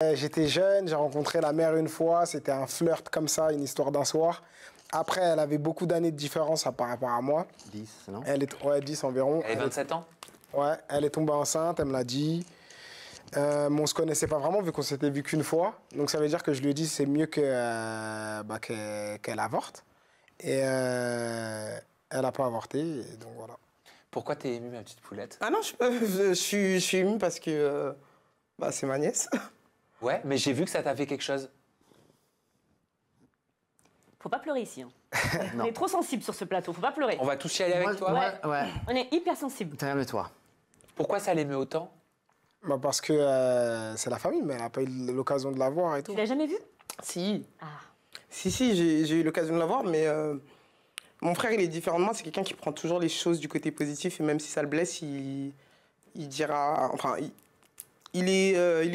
Euh, j'étais jeune, j'ai rencontré la mère une fois, c'était un flirt comme ça, une histoire d'un soir. Après, elle avait beaucoup d'années de différence par rapport à moi. 10, non elle est, Ouais, 10 environ. Elle, a 27 ans Ouais, elle est tombée enceinte, elle me l'a dit. Euh, mais on se connaissait pas vraiment vu qu'on s'était vu qu'une fois. Donc ça veut dire que je lui ai dit c'est mieux que euh, bah, qu'elle avorte. Et elle n'a pas avorté, donc voilà. Pourquoi t'es émue, ma petite poulette Ah non, je, suis, émue parce que bah, c'est ma nièce. Ouais, mais j'ai vu que ça t'a fait quelque chose. Faut pas pleurer ici. Hein. on est trop sensible sur ce plateau, faut pas pleurer. On va tous y aller avec toi Ouais, ouais. On est hyper sensible. T'as de toi. Pourquoi ça l'aimait autant bah Parce que euh, c'est la famille, mais elle n'a pas eu l'occasion de la voir et tout. Tu l'as jamais vue Si. Ah. Si, si, j'ai eu l'occasion de la voir, mais euh, mon frère, il est différent de moi. C'est quelqu'un qui prend toujours les choses du côté positif et même si ça le blesse, il, dira. Enfin, il, est, il est euh,